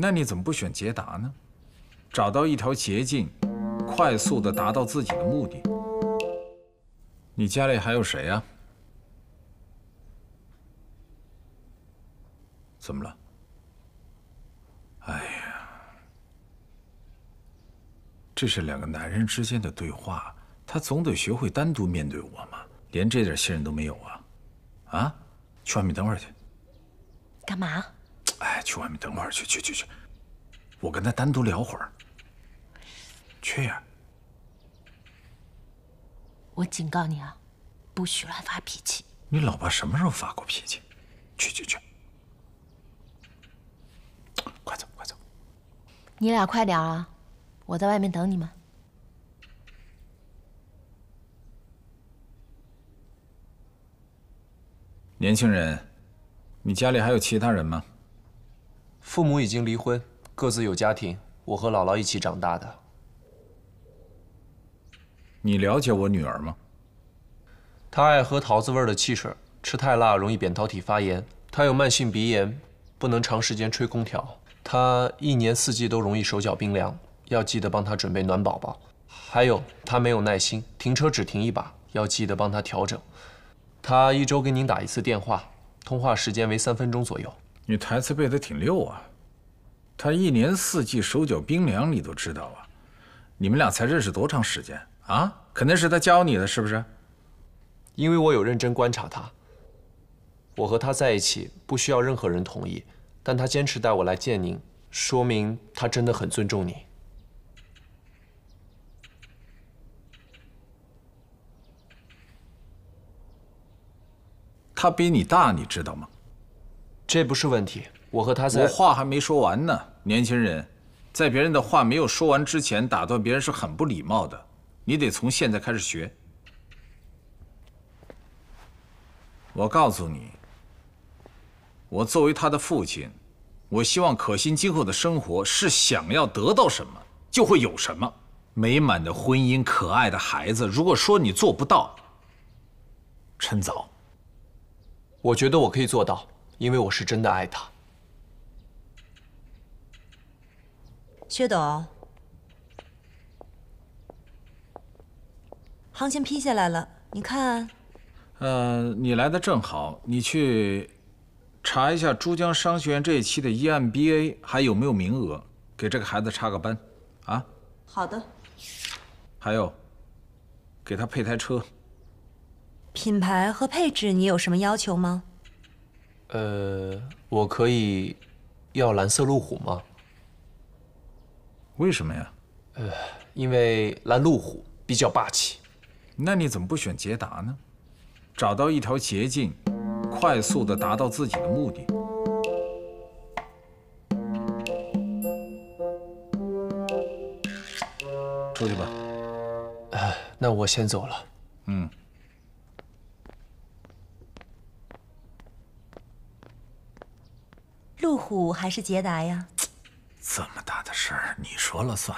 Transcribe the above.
那你怎么不选捷达呢？找到一条捷径，快速的达到自己的目的。你家里还有谁啊？怎么了？哎呀，这是两个男人之间的对话，他总得学会单独面对我嘛，连这点信任都没有啊！啊，去外面等会儿去。干嘛？哎，去外面等会儿，去去去去，我跟他单独聊会儿。缺爷，我警告你啊，不许乱发脾气！你老爸什么时候发过脾气？去去去，快走快走！你俩快点啊，我在外面等你们。年轻人，你家里还有其他人吗？父母已经离婚，各自有家庭。我和姥姥一起长大的。你了解我女儿吗？她爱喝桃子味的汽水，吃太辣容易扁桃体发炎。她有慢性鼻炎，不能长时间吹空调。她一年四季都容易手脚冰凉，要记得帮她准备暖宝宝。还有，她没有耐心，停车只停一把，要记得帮她调整。她一周给您打一次电话，通话时间为三分钟左右。你台词背的挺溜啊！他一年四季手脚冰凉，你都知道啊！你们俩才认识多长时间啊？肯定是他教你的，是不是？因为我有认真观察他，我和他在一起不需要任何人同意，但他坚持带我来见您，说明他真的很尊重你。他比你大，你知道吗？这不是问题，我和他在。我话还没说完呢，年轻人，在别人的话没有说完之前打断别人是很不礼貌的，你得从现在开始学。我告诉你，我作为他的父亲，我希望可心今后的生活是想要得到什么就会有什么，美满的婚姻，可爱的孩子。如果说你做不到，趁早。我觉得我可以做到。因为我是真的爱他。薛董，行情批下来了，你看。呃，你来的正好，你去查一下珠江商学院这一期的 EMBA 还有没有名额，给这个孩子插个班，啊？好的。还有，给他配台车。品牌和配置，你有什么要求吗？呃，我可以要蓝色路虎吗？为什么呀？呃，因为蓝路虎比较霸气。那你怎么不选捷达呢？找到一条捷径，快速的达到自己的目的。出去吧。那我先走了。嗯。路虎还是捷达呀？这么大的事儿，你说了算。